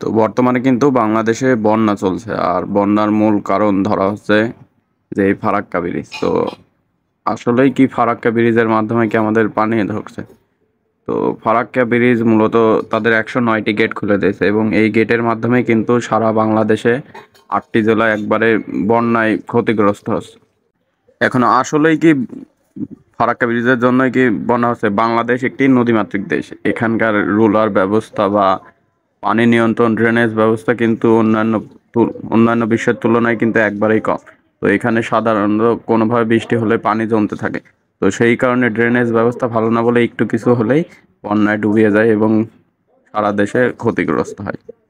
তো বর্তমানে কিন্তু বাংলাদেশে বন্যা চলছে আর বন্যার মূল কারণ ধরা হচ্ছে যে এই ফারাক্কা ব্রিজ তো আসলেই কি ফারাক্কা ব্রিজের মাধ্যমে কি আমাদের পানি ঢুকছে তো ফারাক্কা ব্রিজ মূলত তাদের একশো নয়টি গেট খুলে দিয়েছে এবং এই গেটের মাধ্যমে কিন্তু সারা বাংলাদেশে আটটি জেলা একবারে বন্যায় ক্ষতিগ্রস্ত হচ্ছে এখন আসলেই কি ফারাক্কা ব্রিজের জন্যই কি বন্যা হচ্ছে বাংলাদেশ একটি নদীমাতৃক দেশ এখানকার রুলার ব্যবস্থা বা পানি নিয়ন্ত্রণ ড্রেনেজ ব্যবস্থা কিন্তু অন্যান্য অন্যান্য বিশ্বের তুলনায় কিন্তু একবারেই কম তো এখানে সাধারণত কোনোভাবে বৃষ্টি হলে পানি জমতে থাকে তো সেই কারণে ড্রেনেজ ব্যবস্থা ভালো না বলে একটু কিছু হলেই বন্যায় ডুবিয়ে যায় এবং সারা দেশে ক্ষতিগ্রস্ত হয়